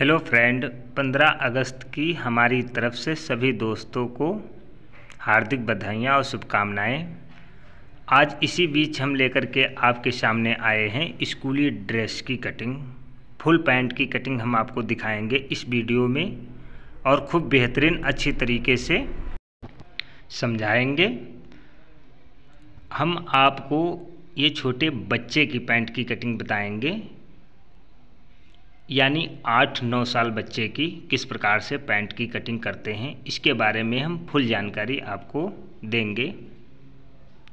hello friend 15 अगस्त की हमारी तरफ से सभी दोस्तों को हार्दिक बधाइयाँ और शुभकामनाएँ आज इसी बीच हम लेकर के आपके सामने आए हैं स्कूली ड्रेस की कटिंग फुल पैंट की कटिंग हम आपको दिखाएंगे इस वीडियो में और खूब बेहतरीन अच्छी तरीके से समझाएंगे हम आपको ये छोटे बच्चे की पैंट की कटिंग बताएंगे यानी आठ नौ साल बच्चे की किस प्रकार से पैंट की कटिंग करते हैं इसके बारे में हम फुल जानकारी आपको देंगे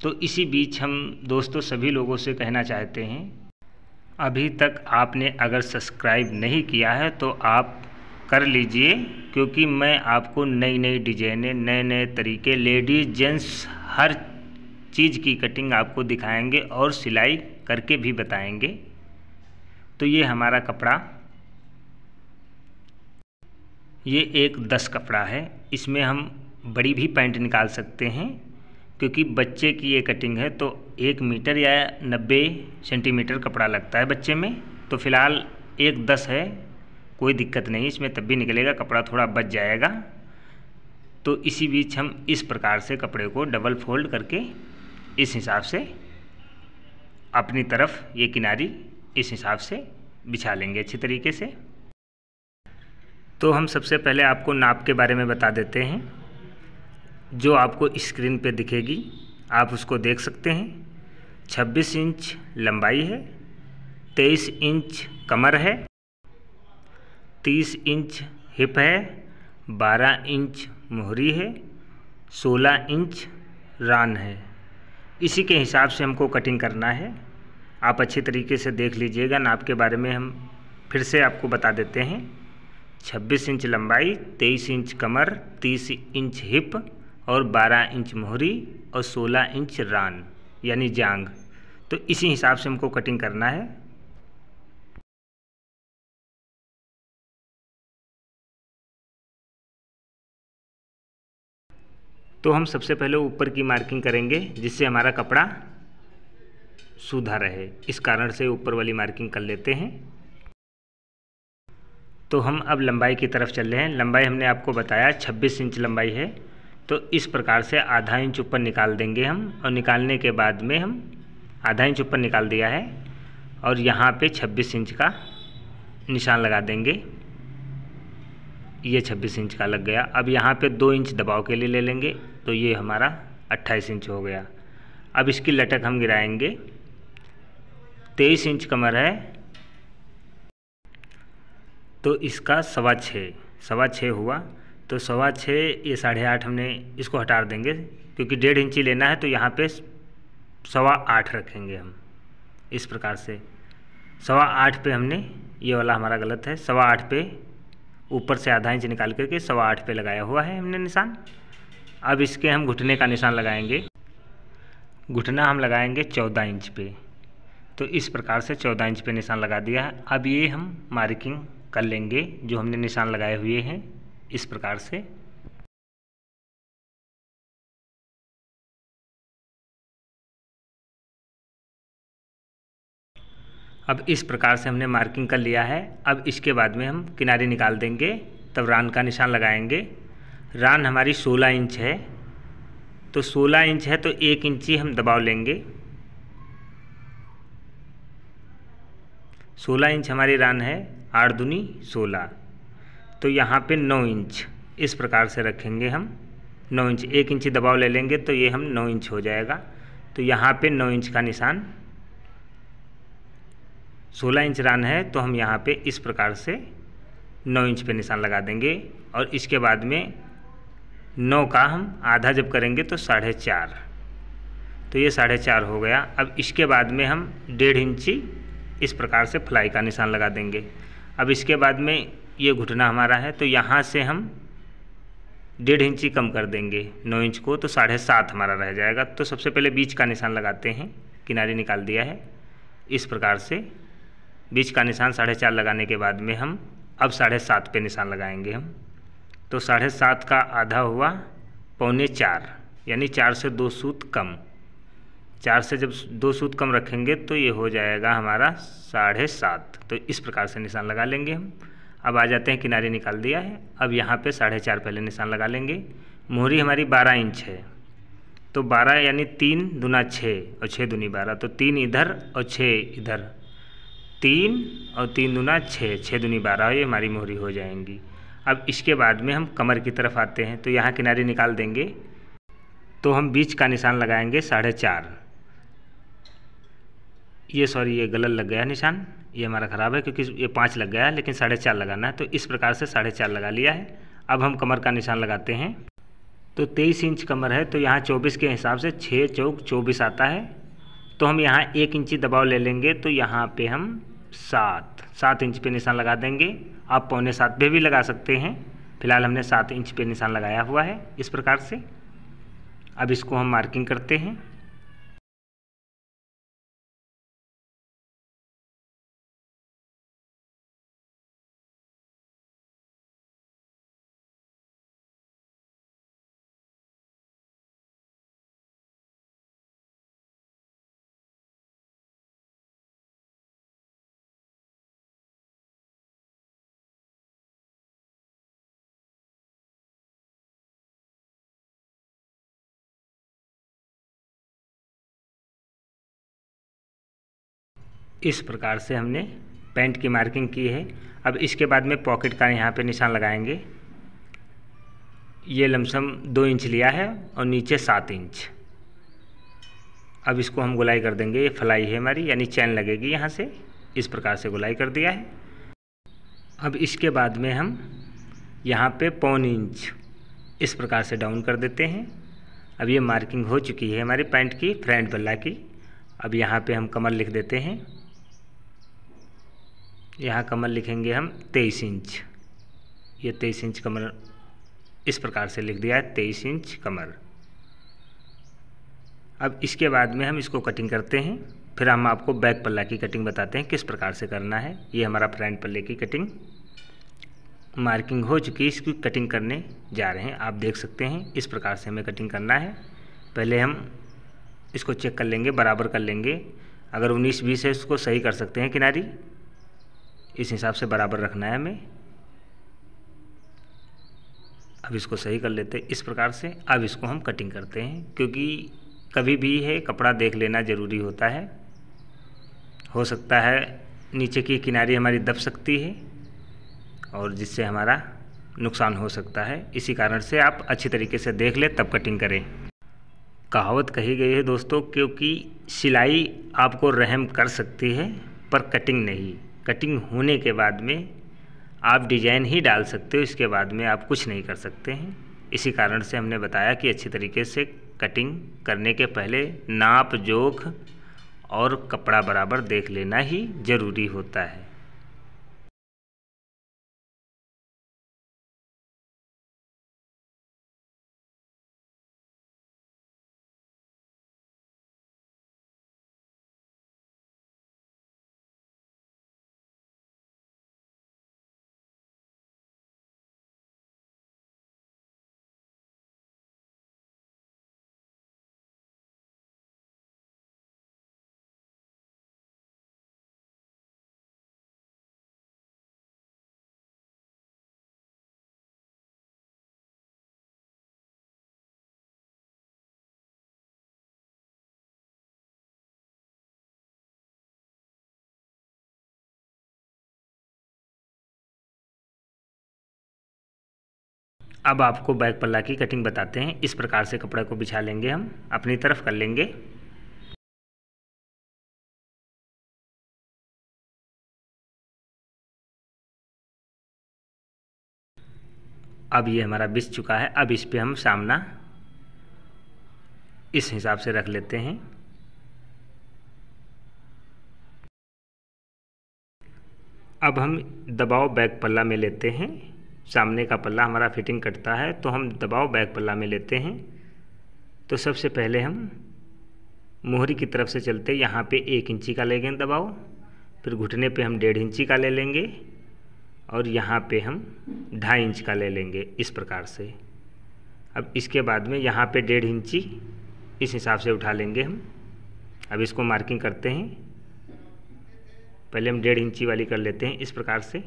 तो इसी बीच हम दोस्तों सभी लोगों से कहना चाहते हैं अभी तक आपने अगर सब्सक्राइब नहीं किया है तो आप कर लीजिए क्योंकि मैं आपको नई नई डिजाइनें नए नए तरीके लेडीज़ जेंट्स हर चीज़ की कटिंग आपको दिखाएंगे और सिलाई करके भी बताएंगे तो ये हमारा कपड़ा ये एक दस कपड़ा है इसमें हम बड़ी भी पैंट निकाल सकते हैं क्योंकि बच्चे की ये कटिंग है तो एक मीटर या नब्बे सेंटीमीटर कपड़ा लगता है बच्चे में तो फ़िलहाल एक दस है कोई दिक्कत नहीं इसमें तब भी निकलेगा कपड़ा थोड़ा बच जाएगा तो इसी बीच हम इस प्रकार से कपड़े को डबल फोल्ड करके इस हिसाब से अपनी तरफ ये किनारी इस हिसाब से बिछा लेंगे अच्छी तरीके से तो हम सबसे पहले आपको नाप के बारे में बता देते हैं जो आपको स्क्रीन पे दिखेगी आप उसको देख सकते हैं 26 इंच लंबाई है 23 इंच कमर है 30 इंच हिप है 12 इंच मोहरी है 16 इंच रान है इसी के हिसाब से हमको कटिंग करना है आप अच्छे तरीके से देख लीजिएगा नाप के बारे में हम फिर से आपको बता देते हैं छब्बीस इंच लंबाई तेईस इंच कमर तीस इंच हिप और बारह इंच मोहरी और सोलह इंच रान यानी जांग तो इसी हिसाब से हमको कटिंग करना है तो हम सबसे पहले ऊपर की मार्किंग करेंगे जिससे हमारा कपड़ा सुधा रहे इस कारण से ऊपर वाली मार्किंग कर लेते हैं तो हम अब लंबाई की तरफ चल रहे हैं लंबाई हमने आपको बताया 26 इंच लंबाई है तो इस प्रकार से आधा इंच ऊपर निकाल देंगे हम और निकालने के बाद में हम आधा इंच ऊपर निकाल दिया है और यहाँ पे 26 इंच का निशान लगा देंगे ये 26 इंच का लग गया अब यहाँ पे दो इंच दबाव के लिए ले लेंगे तो ये हमारा अट्ठाईस इंच हो गया अब इसकी लटक हम गिराएंगे तेईस इंच कमर है तो इसका सवा छः सवा छः हुआ तो सवा छः ये साढ़े आठ हमने इसको हटा देंगे क्योंकि डेढ़ इंची लेना है तो यहाँ पे सवा आठ रखेंगे हम इस प्रकार से सवा आठ पे हमने ये वाला हमारा गलत है सवा आठ पे ऊपर से आधा इंच निकाल करके सवा आठ पे लगाया हुआ है हमने निशान अब इसके हम घुटने का निशान लगाएंगे घुटना हम लगाएंगे चौदह इंच पे तो इस प्रकार से चौदह इंच पे निशान लगा दिया है अब ये हम मार्किंग कर लेंगे जो हमने निशान लगाए हुए हैं इस प्रकार से अब इस प्रकार से हमने मार्किंग कर लिया है अब इसके बाद में हम किनारे निकाल देंगे तब रान का निशान लगाएंगे रान हमारी 16 इंच है तो 16 इंच है तो एक इंची हम दबाव लेंगे 16 इंच हमारी रान है आठ दूनी सोलह तो यहाँ पे नौ इंच इस प्रकार से रखेंगे हम नौ इंच एक इंची दबाव ले लेंगे तो ये हम नौ इंच हो जाएगा तो यहाँ पे नौ इंच का निशान सोलह इंच रान है तो हम यहाँ पे इस प्रकार से नौ इंच पे निशान लगा देंगे और इसके बाद में नौ का हम आधा जब करेंगे तो साढ़े चार तो ये साढ़े चार हो गया अब इसके बाद में हम डेढ़ इंची इस प्रकार से फ्लाई का निशान लगा देंगे अब इसके बाद में ये घुटना हमारा है तो यहाँ से हम डेढ़ इंच ही कम कर देंगे नौ इंच को तो साढ़े सात हमारा रह जाएगा तो सबसे पहले बीच का निशान लगाते हैं किनारे निकाल दिया है इस प्रकार से बीच का निशान साढ़े चार लगाने के बाद में हम अब साढ़े सात पे निशान लगाएंगे हम तो साढ़े सात का आधा हुआ पौने चार यानी चार से दो सूत कम चार से जब दो सूत कम रखेंगे तो ये हो जाएगा हमारा साढ़े सात तो इस प्रकार से निशान लगा लेंगे हम अब आ जाते हैं किनारे निकाल दिया है अब यहाँ पे साढ़े चार पहले निशान लगा लेंगे मोहरी हमारी बारह इंच है तो बारह यानी तीन दुना छः और छः दुनी बारह तो तीन इधर और छः इधर तीन और तीन दुना छः छः दुनी बारह ये हमारी मोहरी हो जाएंगी अब इसके बाद में हम कमर की तरफ आते हैं तो यहाँ किनारे निकाल देंगे तो हम बीच का निशान लगाएंगे साढ़े चार ये सॉरी ये गलत लग गया निशान ये हमारा ख़राब है क्योंकि ये पाँच लग गया है लेकिन साढ़े चार लगाना है तो इस प्रकार से साढ़े चार लगा लिया है अब हम कमर का निशान लगाते हैं तो तेईस इंच कमर है तो यहाँ चौबीस के हिसाब से छः चौक चौबीस आता है तो हम यहाँ एक इंची दबाव ले लेंगे तो यहाँ पर हम सात सात इंच पे निशान लगा देंगे आप पौने सात पे भी लगा सकते हैं फिलहाल हमने सात इंच पर निशान लगाया हुआ है इस प्रकार से अब इसको हम मार्किंग करते हैं इस प्रकार से हमने पेंट की मार्किंग की है अब इसके बाद में पॉकेट का यहाँ पे निशान लगाएंगे ये लमसम दो इंच लिया है और नीचे सात इंच अब इसको हम गुलाई कर देंगे ये फलाई है हमारी यानी चैन लगेगी यहाँ से इस प्रकार से गुलाई कर दिया है अब इसके बाद में हम यहाँ पे पौन इंच इस प्रकार से डाउन कर देते हैं अब ये मार्किंग हो चुकी है हमारी पैंट की फ्रंट बल्ला की अब यहाँ पे हम कमर लिख देते हैं यहाँ कमर लिखेंगे हम तेईस इंच ये तेईस इंच कमर इस प्रकार से लिख दिया है तेईस इंच कमर अब इसके बाद में हम इसको कटिंग करते हैं फिर हम आपको बैक पल्ला की कटिंग बताते हैं किस प्रकार से करना है ये हमारा फ्रंट पल्ले की कटिंग मार्किंग हो चुकी है इसकी कटिंग करने जा रहे हैं आप देख सकते हैं इस प्रकार से हमें कटिंग करना है पहले हम इसको चेक कर लेंगे बराबर कर लेंगे अगर 19 बीस है उसको सही कर सकते हैं किनारी इस हिसाब से बराबर रखना है हमें अब इसको सही कर लेते हैं इस प्रकार से अब इसको हम कटिंग करते हैं क्योंकि कभी भी है कपड़ा देख लेना ज़रूरी होता है हो सकता है नीचे की किनारी हमारी दब सकती है और जिससे हमारा नुकसान हो सकता है इसी कारण से आप अच्छी तरीके से देख लें तब कटिंग करें कहावत कही गई है दोस्तों क्योंकि सिलाई आपको रहम कर सकती है पर कटिंग नहीं कटिंग होने के बाद में आप डिजाइन ही डाल सकते हो इसके बाद में आप कुछ नहीं कर सकते हैं इसी कारण से हमने बताया कि अच्छी तरीके से कटिंग करने के पहले नाप जोख और कपड़ा बराबर देख लेना ही ज़रूरी होता है अब आपको बैक पल्ला की कटिंग बताते हैं इस प्रकार से कपड़े को बिछा लेंगे हम अपनी तरफ कर लेंगे अब ये हमारा बिछ चुका है अब इस पर हम सामना इस हिसाब से रख लेते हैं अब हम दबाव बैक पल्ला में लेते हैं सामने का पल्ला हमारा फिटिंग कटता है तो हम दबाव बैक पल्ला में लेते हैं तो सबसे पहले हम मोहरी की तरफ से चलते यहाँ पे एक इंची का लेंगे दबाव फिर घुटने पे हम डेढ़ इंची का ले लेंगे और यहाँ पे हम ढाई इंच का ले लेंगे इस प्रकार से अब इसके बाद में यहाँ पे डेढ़ इंची इस हिसाब से उठा लेंगे हम अब इसको मार्किंग करते हैं पहले हम डेढ़ इंची वाली कर लेते हैं इस प्रकार से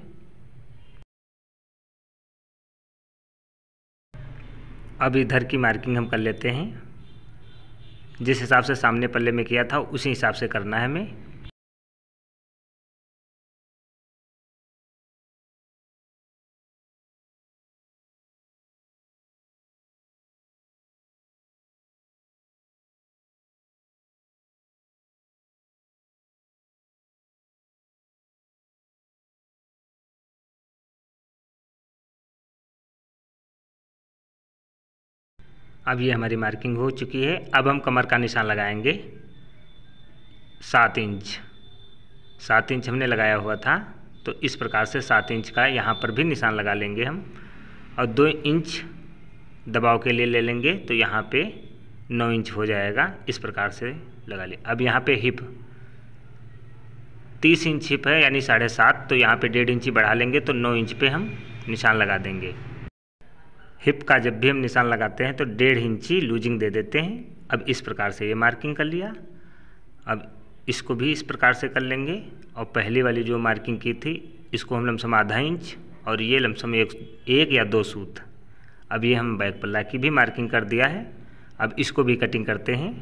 अब इधर की मार्किंग हम कर लेते हैं जिस हिसाब से सामने पल्ले में किया था उसी हिसाब से करना है हमें अब ये हमारी मार्किंग हो चुकी है अब हम कमर का निशान लगाएंगे सात इंच सात इंच हमने लगाया हुआ था तो इस प्रकार से सात इंच का यहाँ पर भी निशान लगा लेंगे हम और दो इंच दबाव के लिए ले लेंगे तो यहाँ पे नौ इंच हो जाएगा इस प्रकार से लगा लिया अब यहाँ पे हिप तीस इंच हिप है यानी साढ़े सात तो यहाँ पे डेढ़ इंची बढ़ा लेंगे तो नौ इंच पे हम निशान लगा देंगे हिप का जब भी हम निशान लगाते हैं तो डेढ़ इंची लूजिंग दे देते हैं अब इस प्रकार से ये मार्किंग कर लिया अब इसको भी इस प्रकार से कर लेंगे और पहली वाली जो मार्किंग की थी इसको हम लमसम आधा इंच और ये लमसम एक एक या दो सूत अब ये हम बैक पल्ला की भी मार्किंग कर दिया है अब इसको भी कटिंग करते हैं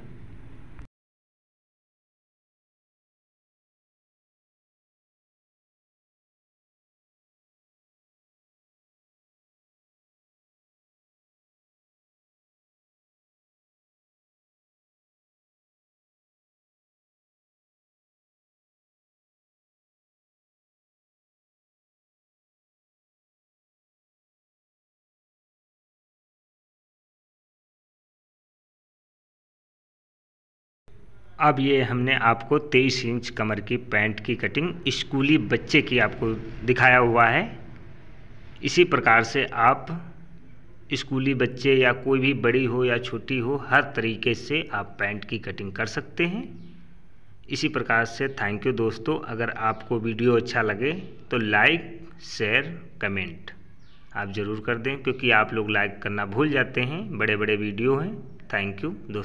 अब ये हमने आपको 23 इंच कमर की पैंट की कटिंग स्कूली बच्चे की आपको दिखाया हुआ है इसी प्रकार से आप स्कूली बच्चे या कोई भी बड़ी हो या छोटी हो हर तरीके से आप पैंट की कटिंग कर सकते हैं इसी प्रकार से थैंक यू दोस्तों अगर आपको वीडियो अच्छा लगे तो लाइक शेयर कमेंट आप ज़रूर कर दें क्योंकि आप लोग लाइक करना भूल जाते हैं बड़े बड़े वीडियो हैं थैंक यू दोस्तों